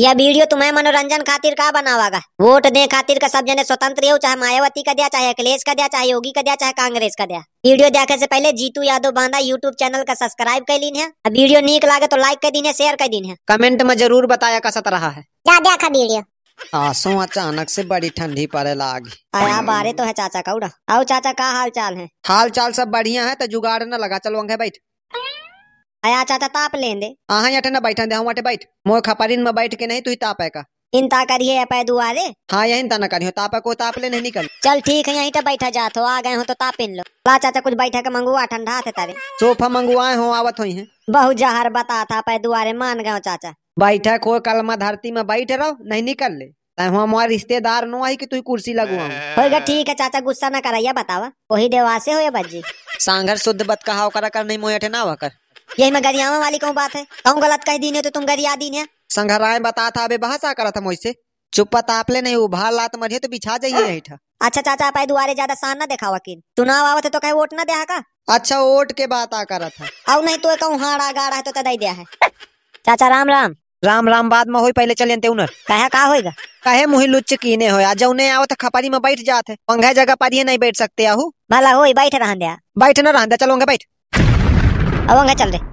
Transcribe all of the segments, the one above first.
यह वीडियो तुम्हें मनोरंजन खातिर का बनावागा वोट दे खातिर का सब जने स्वतंत्र हो चाहे मायावती का दिया चाहे अखिलेश का दिया चाहे योगी का दिया चाहे कांग्रेस का दिया वीडियो देखे से पहले जीतू यादव बांधा यूट्यूब चैनल का सब्सक्राइब कर लीन है वीडियो निक लागे तो लाइक कर दीन है शेयर कर दीन है कमेंट में जरूर बताया कसत रहा है क्या देखा वीडियो आसो हाँ, अचानक से बड़ी ठंडी पड़े लागी आया बारे तो है चाचा का उड़ा आओ चाचा का हाल चाल है हाल चाल सब बढ़िया है तो जुगाड़ न लगा चलो अंगे बैठ आया चाचा ताप लें दे आहा यहाँ ठंडा बैठा दे हम अठे बैठ मोर खपारीन में बैठ के नहीं तू ही ताप है का चिंता करिए अपै दुआरे हाँ यही तना करियो तापा को ताप ले नहीं निकल चल ठीक है यहीं तो बैठा जा तो आ गए हो तो ताप इन लो ला चाचा कुछ बैठा के मंगुआ ठंडा थे तारे सोफा मंगुआए हो आवत हो बहुत जहर बता था अपै दुआरे मान गए चाचा बैठा को कलमा धरती में बैठ रहो नहीं निकल ले हमारे रिश्तेदार नो आई की तू कुर्सी लगवा ठीक है चाचा गुस्सा न कराइया बतावा वही देवा से हो बज्जी सांगर शुद्ध बत कहा कर नहीं मोहटे ना वकर यही मैं गरियावा वाली कहूँ बात है कहूँ गलत कह दीन तो तुम गरिया दीन संघराय बता था अबे बहसा करा था मुझसे चुप चुप्पा तापले नहीं उभार लात मरिए तो बिछा जाइए नहीं अच्छा चाचा पाई दुआरे ज्यादा शान ना देखा वकील चुनाव आवत है तो कहीं वोट ना दे का अच्छा वोट के बात आ करा था अब नहीं तो कहूँ हाड़ा गाड़ा है तो तदाई दिया है चाचा राम राम राम राम बाद में हो पहले चले अंत उनर कहे का होगा कहे मुही लुच्च कीने उन्हें जौने तो खपारी में बैठ जाते है पंगे जगह पर नहीं बैठ सकते आहू भला हो बैठ रहा बैठ ना रहा चलो बैठ अब चल रहे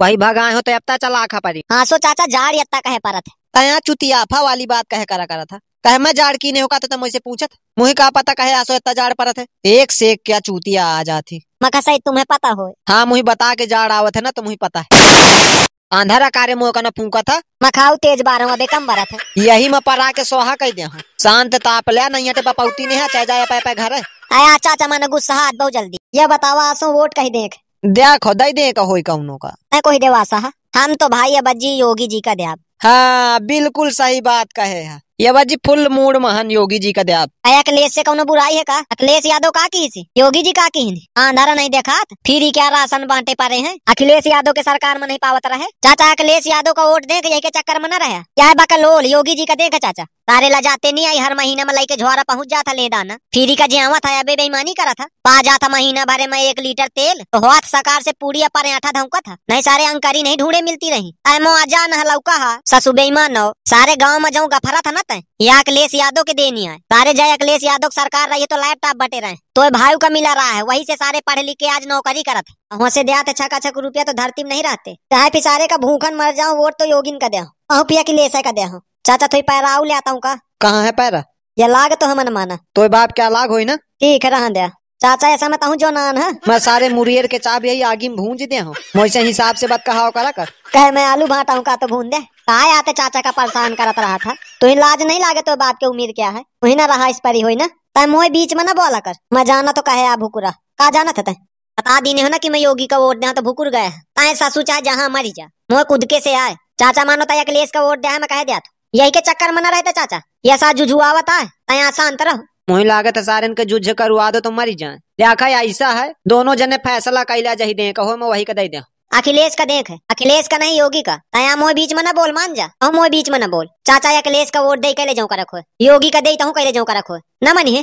वही भगाए हो तो अब तो चला खा पड़ी हाँ सो चाचा जाड़ यत्ता कहे परत है चुतियाफा वाली बात कहे करा करा था कहे मैं जाड़ की नहीं होगा तो मुझसे पूछत मुहे का पता कहे आसो इतना जाड़ परत है एक से एक क्या चूतिया आ जाती सही तुम्हें पता हो हाँ मुहे बता के जाड़ आवत है ना तो पता है आंधरा कार्य का कना फूका था मखाऊ तेज बार हुआ बेकम बारा था यही मैं परा के सोहा कह दे शांत ताप लिया नहीं हटे पपौती तो नहीं चाहे जाए पाए घर आया चाचा मैंने गुस्सा हाथ बहुत जल्दी यह बतावा आसो वोट कही देख देखो दई दे का होई कौनो का मैं कोई देवासा हा? हम तो भाई जी योगी जी का दयाब हाँ बिल्कुल सही बात कहे है ये जी फुल मूड महान योगी जी का दयाब अखिलेश से कौन बुराई है का अखिलेश यादव का की से योगी जी का की आंधारा नहीं देखा फिर क्या राशन बांटे पा रहे हैं अखिलेश यादव के सरकार में नहीं पावत रहे चाचा अखिलेश यादव का वोट देख यही के चक्कर में न रहे क्या बकलोल योगी जी का देख चाचा तारे ला जाते नहीं आई हर महीना में लाई के झोरा पहुंच जाता ले दाना फ्री का जियावा था अबे बेईमानी करा था पा जाता महीना भरे में एक लीटर तेल तो हाथ सकार से पूरी या आठा धमका था नहीं सारे अंकारी नहीं ढूंढे मिलती रही आए मो आजा न लौका हा ससु बेईमान हो सारे गाँव में जाऊँ गफरा था ना तय या अखिलेश यादव के देनी है सारे जय अखिलेश यादव सरकार रही तो लैपटॉप बटे रहे तो भाई का मिला रहा है वही से सारे पढ़ लिखे आज नौकरी था वहाँ से दिया छका छक रुपया तो धरती में नहीं रहते चाहे पिसारे का भूखन मर जाऊँ वोट तो योगिन का दे पिया की लेसा का दे चाचा तो पैरा आऊ ले आता हूँ का कहाँ है पैरा ये लाग तो हमन माना तो बाप क्या लाग हो ना ठीक है रहा दिया चाचा ऐसा मत हूँ जो नान है मैं सारे मुरियर के चाप यही आगे में भूंज दे हूँ मुझसे हिसाब से बात कहा करा कर कहे मैं आलू भाटा हूँ का तो भून दे काय आते चाचा का परेशान करता रहा था तो लाज नहीं लागे तो बाप के उम्मीद क्या है वही ना रहा इस परी हुई ना तय मोह बीच में ना बोला कर मैं जाना तो कहे आ भुकुरा कहा जाना था तय बता दी हो ना कि मैं योगी का वोट दे तो भुकुर गया ताए सासू चाहे जहाँ मरी जा मोह खुद के से आए चाचा मानो तय अखिलेश का वोट दिया मैं कह दिया था यही के चक्कर मना थे चाचा ये सा जुझुआवत है ऐसा शांत रहो लागे तो सारे के जुझ करवा दो तो मरी जाए देखा ऐसा है दोनों जने फैसला कैला जही दे कहो मैं वही का दे दे अखिलेश का देख अखिलेश का नहीं योगी का तया मोह बीच में ना बोल मान जा हम हाँ, मोह बीच में ना बोल चाचा या अखिलेश का वोट दे के ले जाऊँ का रखो योगी का दे तो कह कैले जाऊँ का रखो न मनी है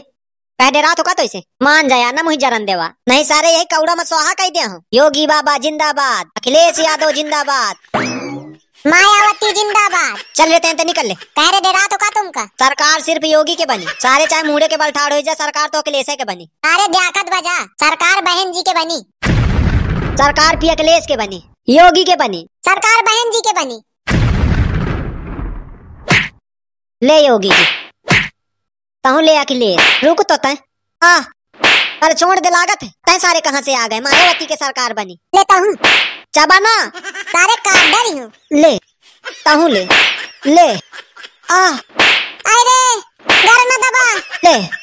पहले रात होगा तो इसे मान जाया ना मुही जरन देवा नहीं सारे यही कौड़ा में सोहा कह दिया हूँ योगी बाबा जिंदाबाद अखिलेश यादव जिंदाबाद मायावती जिंदाबाद चल लेते हैं तो निकल ले कह रहे डेरा तो का तुम का सरकार सिर्फ योगी के बनी सारे चाहे मुड़े के बल ठाड़ हो जा सरकार तो अखिलेश के बनी अरे दयाकत बजा सरकार बहन जी के बनी सरकार भी अखिलेश के बनी योगी के बनी सरकार बहन जी के बनी ले योगी जी कहूँ ले अखिलेश रुक तो तय हाँ अरे छोड़ दे लागत है तय सारे कहाँ से आ गए मायावती के सरकार बनी ले हूँ चबा ना सारे পারি নু লে তাহলে লে আহ আরে গারে দাবা লে